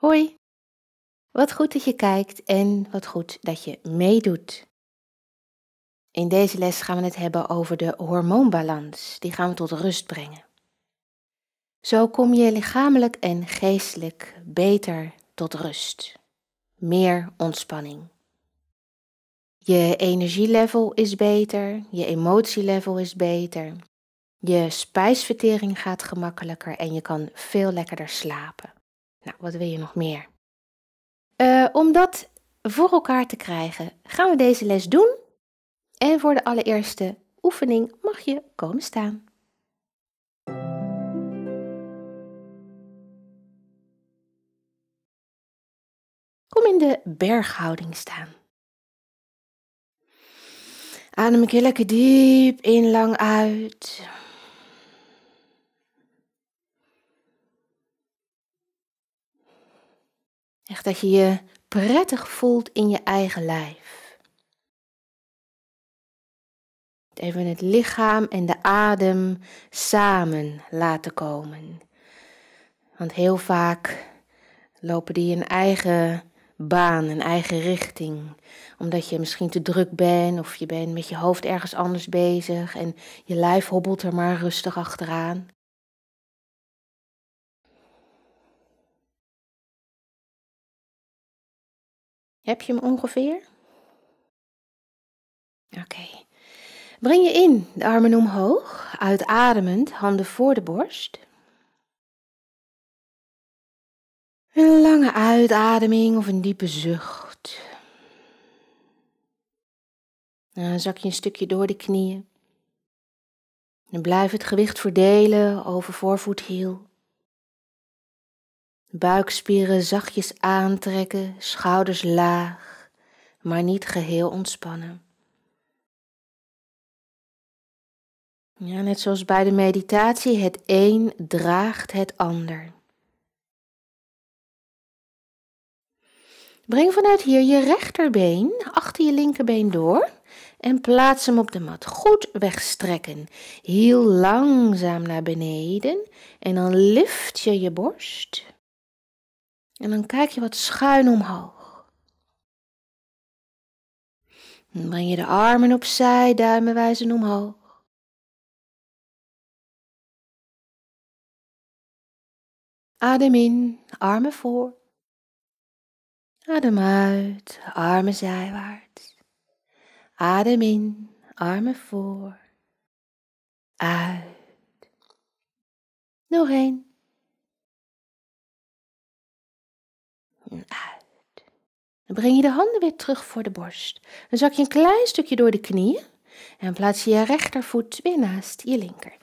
Hoi, wat goed dat je kijkt en wat goed dat je meedoet. In deze les gaan we het hebben over de hormoonbalans. Die gaan we tot rust brengen. Zo kom je lichamelijk en geestelijk beter tot rust. Meer ontspanning. Je energielevel is beter, je emotielevel is beter. Je spijsvertering gaat gemakkelijker en je kan veel lekkerder slapen. Nou, wat wil je nog meer? Eh, om dat voor elkaar te krijgen, gaan we deze les doen. En voor de allereerste oefening mag je komen staan. Kom in de berghouding staan. Adem een keer lekker diep in, lang uit. Echt dat je je prettig voelt in je eigen lijf. Even het lichaam en de adem samen laten komen. Want heel vaak lopen die een eigen baan, een eigen richting. Omdat je misschien te druk bent of je bent met je hoofd ergens anders bezig en je lijf hobbelt er maar rustig achteraan. Heb je hem ongeveer? Oké. Breng je in, de armen omhoog, uitademend, handen voor de borst. Een lange uitademing of een diepe zucht. Dan zak je een stukje door de knieën. En blijf het gewicht verdelen over voorvoethiel. Buikspieren zachtjes aantrekken, schouders laag, maar niet geheel ontspannen. Ja, net zoals bij de meditatie, het een draagt het ander. Breng vanuit hier je rechterbeen achter je linkerbeen door en plaats hem op de mat. Goed wegstrekken. Heel langzaam naar beneden en dan lift je je borst. En dan kijk je wat schuin omhoog. Dan breng je de armen opzij, duimen wijzen omhoog. Adem in, armen voor. Adem uit, armen zijwaarts. Adem in, armen voor. Uit. Nog één. uit. Dan breng je de handen weer terug voor de borst. Dan zak je een klein stukje door de knieën en plaats je je rechtervoet weer naast je linker.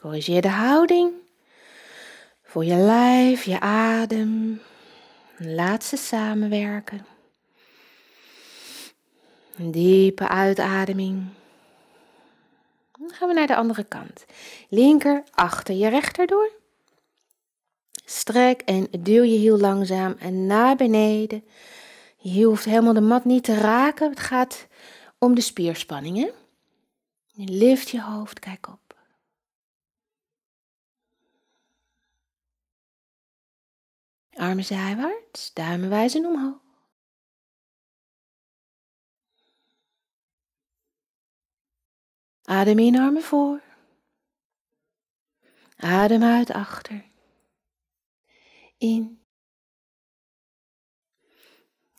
Corrigeer de houding. voor je lijf, je adem. Laat ze samenwerken. Een diepe uitademing. Dan gaan we naar de andere kant. Linker achter je rechter door strek en duw je heel langzaam naar beneden. Je hoeft helemaal de mat niet te raken. Het gaat om de spierspanningen. Lift je hoofd, kijk op. Armen zijwaarts, duimen wijzen omhoog. Adem in, armen voor. Adem uit, achter in.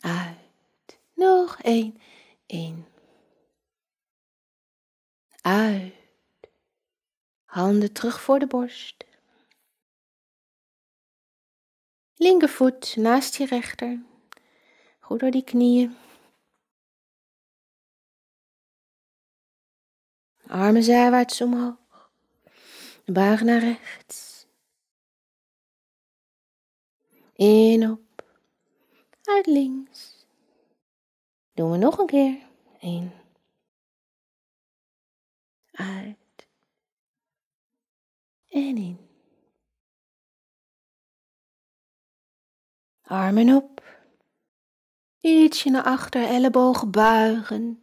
Uit. Nog één. In. Uit. Handen terug voor de borst. Linkervoet naast je rechter. Goed door die knieën. Armen zijwaarts omhoog. Buig naar rechts. In op. Uit links. Doen we nog een keer. In. Uit. En in. Armen op. Ietsje naar achter, ellebogen buigen.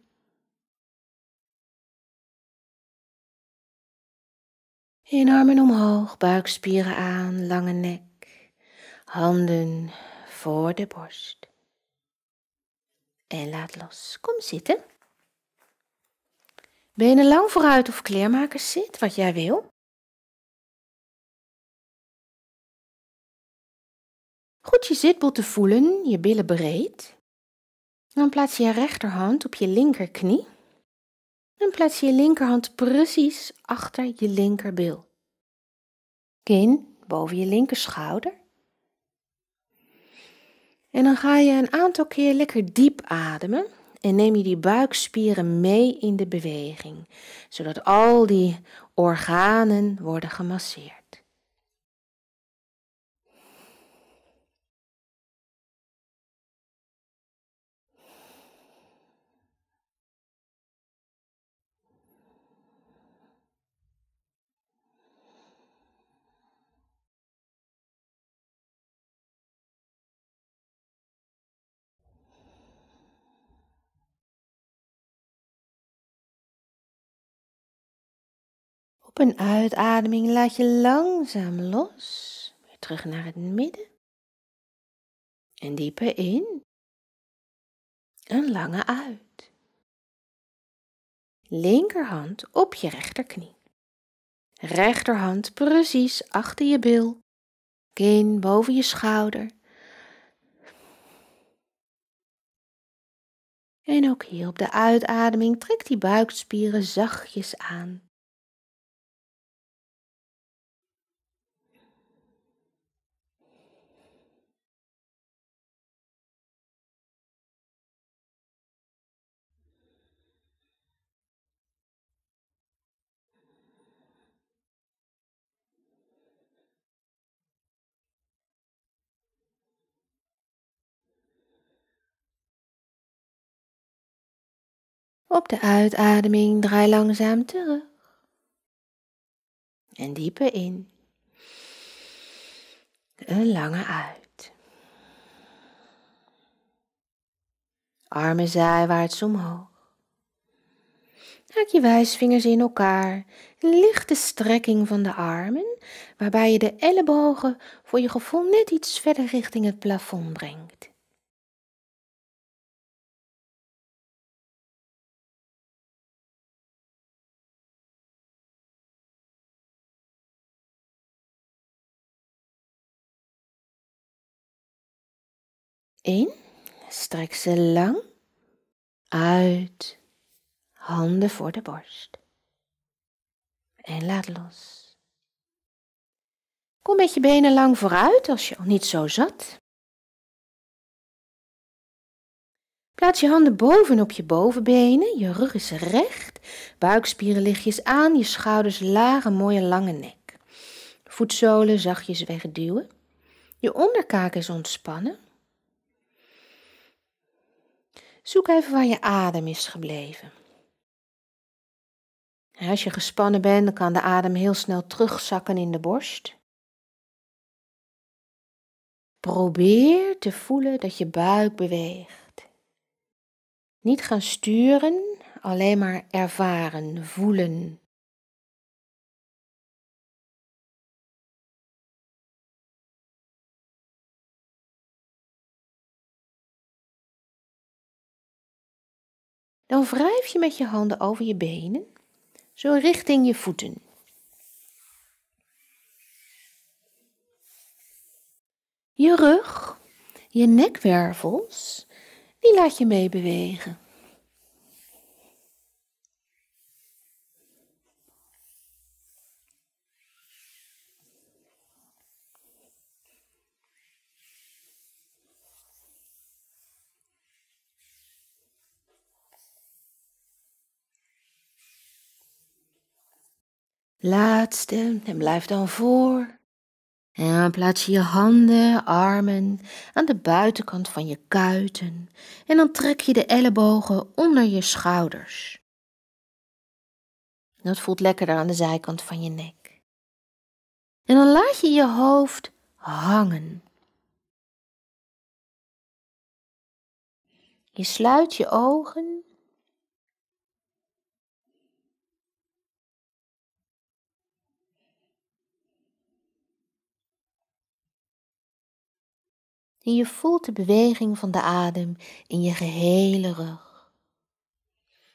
In armen omhoog, buikspieren aan, lange nek handen voor de borst. En laat los. Kom zitten. Benen lang vooruit of kleermakers zit, wat jij wil. Goed je te voelen, je billen breed. Dan plaats je je rechterhand op je linkerknie. Dan plaats je je linkerhand precies achter je linkerbil. Kin boven je linkerschouder. En dan ga je een aantal keer lekker diep ademen en neem je die buikspieren mee in de beweging, zodat al die organen worden gemasseerd. Op een uitademing laat je langzaam los. Weer terug naar het midden. En dieper in. Een lange uit. Linkerhand op je rechterknie. Rechterhand precies achter je bil. Kin boven je schouder. En ook hier op de uitademing trek die buikspieren zachtjes aan. Op de uitademing draai langzaam terug. En diepe in. Een lange uit. Armen zijwaarts omhoog. Haak je wijsvingers in elkaar. Een lichte strekking van de armen, waarbij je de ellebogen voor je gevoel net iets verder richting het plafond brengt. In, strek ze lang. Uit, handen voor de borst. En laat los. Kom met je benen lang vooruit als je al niet zo zat. Plaats je handen boven op je bovenbenen, je rug is recht, buikspieren lichtjes aan, je schouders laag, een mooie lange nek. Voetzolen zachtjes wegduwen. Je onderkaak is ontspannen, Zoek even waar je adem is gebleven. Als je gespannen bent, dan kan de adem heel snel terugzakken in de borst. Probeer te voelen dat je buik beweegt. Niet gaan sturen, alleen maar ervaren, voelen. Dan wrijf je met je handen over je benen, zo richting je voeten. Je rug, je nekwervels, die laat je mee bewegen. Laatste en blijf dan voor. En plaats je handen, armen aan de buitenkant van je kuiten en dan trek je de ellebogen onder je schouders. Dat voelt lekkerder aan de zijkant van je nek. En dan laat je je hoofd hangen. Je sluit je ogen en je voelt de beweging van de adem in je gehele rug.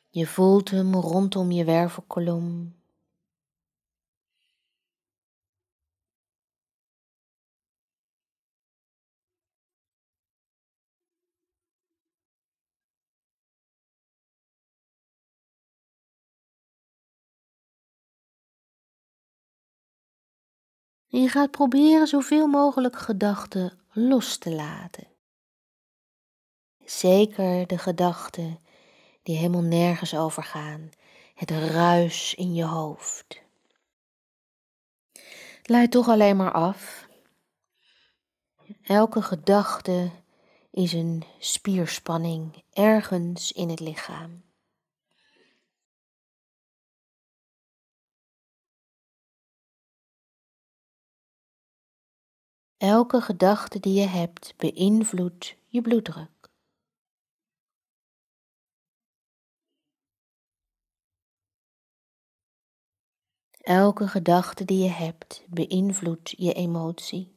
Je voelt hem rondom je wervelkolom. En je gaat proberen zoveel mogelijk gedachten los te laten. Zeker de gedachten die helemaal nergens overgaan, het ruis in je hoofd. Laat toch alleen maar af. Elke gedachte is een spierspanning ergens in het lichaam. Elke gedachte die je hebt beïnvloedt je bloeddruk. Elke gedachte die je hebt beïnvloedt je emotie.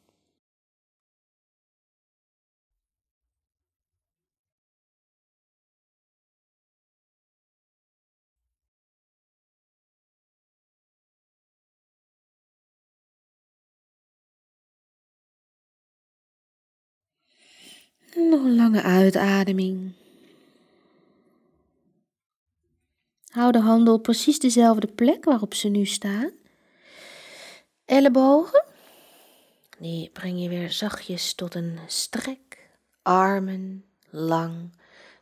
Nog een lange uitademing. Hou de handen op precies dezelfde plek waarop ze nu staan. Ellebogen. Die breng je weer zachtjes tot een strek. Armen lang,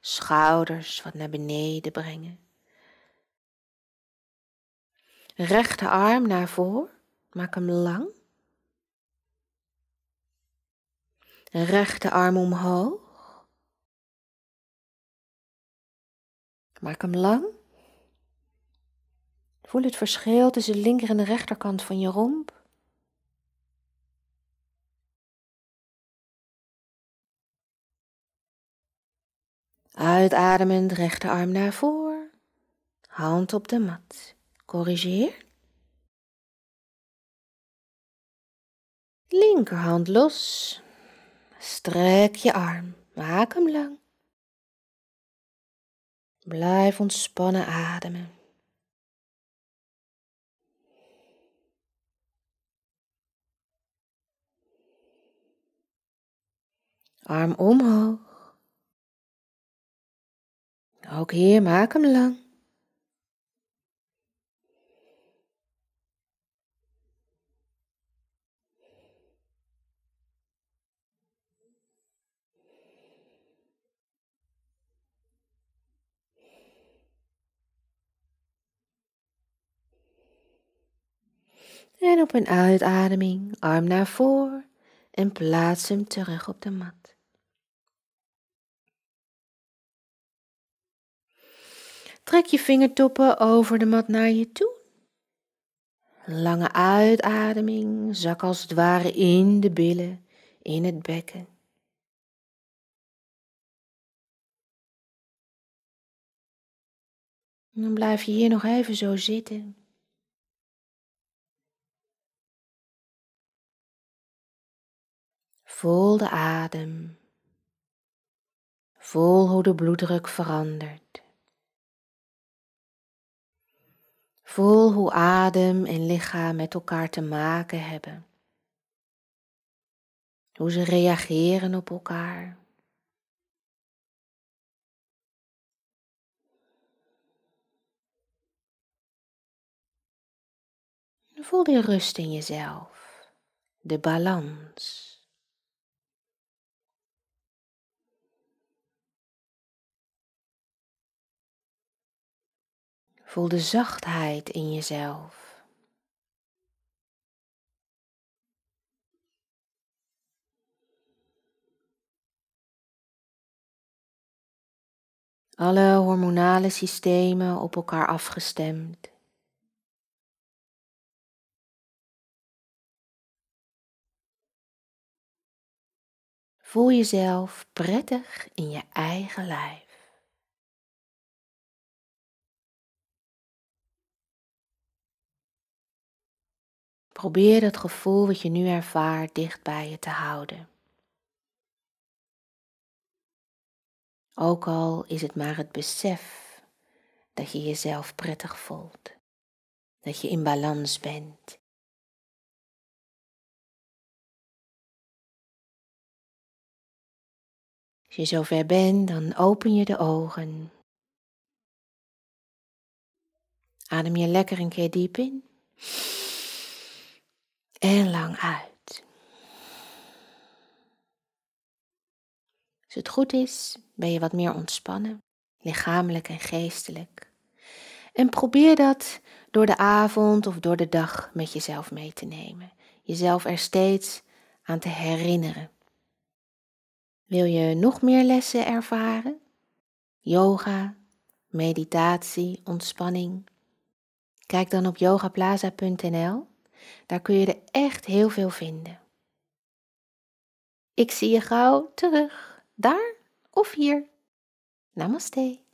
schouders wat naar beneden brengen. arm naar voren, maak hem lang. rechterarm omhoog. Maak hem lang. Voel het verschil tussen de linker en de rechterkant van je romp. Uitademend rechterarm naar voren, hand op de mat. Corrigeer. Linkerhand los, Strek je arm, maak hem lang. Blijf ontspannen ademen. Arm omhoog. Ook hier maak hem lang. En op een uitademing arm naar voren en plaats hem terug op de mat. Trek je vingertoppen over de mat naar je toe. Lange uitademing, zak als het ware in de billen, in het bekken. En dan blijf je hier nog even zo zitten. Voel de adem. Voel hoe de bloeddruk verandert. Voel hoe adem en lichaam met elkaar te maken hebben. Hoe ze reageren op elkaar. Voel de rust in jezelf, de balans. Voel de zachtheid in jezelf. Alle hormonale systemen op elkaar afgestemd. Voel jezelf prettig in je eigen lijf. Probeer dat gevoel wat je nu ervaart dicht bij je te houden. Ook al is het maar het besef dat je jezelf prettig voelt, dat je in balans bent. Als je zover bent, dan open je de ogen. Adem je lekker een keer diep in en lang uit. Als het goed is, ben je wat meer ontspannen, lichamelijk en geestelijk. En probeer dat door de avond of door de dag met jezelf mee te nemen. Jezelf er steeds aan te herinneren. Wil je nog meer lessen ervaren? Yoga, meditatie, ontspanning? Kijk dan op yogaplaza.nl daar kun je er echt heel veel vinden. Ik zie je gauw terug, daar of hier. Namaste.